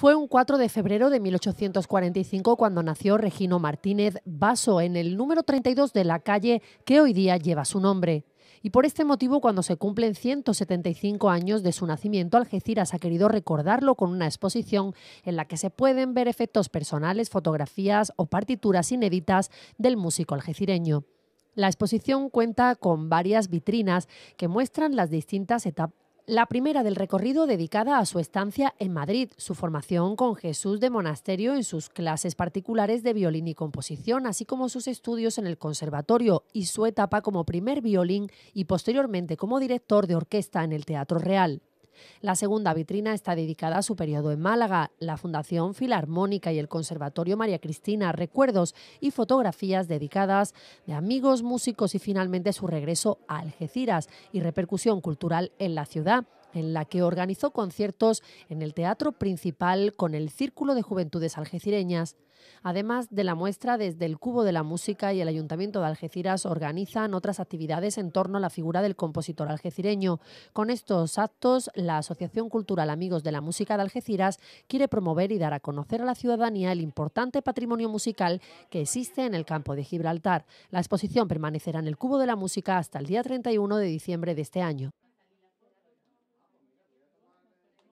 Fue un 4 de febrero de 1845 cuando nació Regino Martínez Vaso en el número 32 de la calle que hoy día lleva su nombre. Y por este motivo, cuando se cumplen 175 años de su nacimiento, Algeciras ha querido recordarlo con una exposición en la que se pueden ver efectos personales, fotografías o partituras inéditas del músico algecireño. La exposición cuenta con varias vitrinas que muestran las distintas etapas la primera del recorrido dedicada a su estancia en Madrid, su formación con Jesús de Monasterio en sus clases particulares de violín y composición, así como sus estudios en el conservatorio y su etapa como primer violín y posteriormente como director de orquesta en el Teatro Real. La segunda vitrina está dedicada a su periodo en Málaga, la Fundación Filarmónica y el Conservatorio María Cristina, recuerdos y fotografías dedicadas de amigos, músicos y finalmente su regreso a Algeciras y repercusión cultural en la ciudad en la que organizó conciertos en el Teatro Principal con el Círculo de Juventudes Algecireñas. Además de la muestra, desde el Cubo de la Música y el Ayuntamiento de Algeciras organizan otras actividades en torno a la figura del compositor algecireño. Con estos actos, la Asociación Cultural Amigos de la Música de Algeciras quiere promover y dar a conocer a la ciudadanía el importante patrimonio musical que existe en el campo de Gibraltar. La exposición permanecerá en el Cubo de la Música hasta el día 31 de diciembre de este año.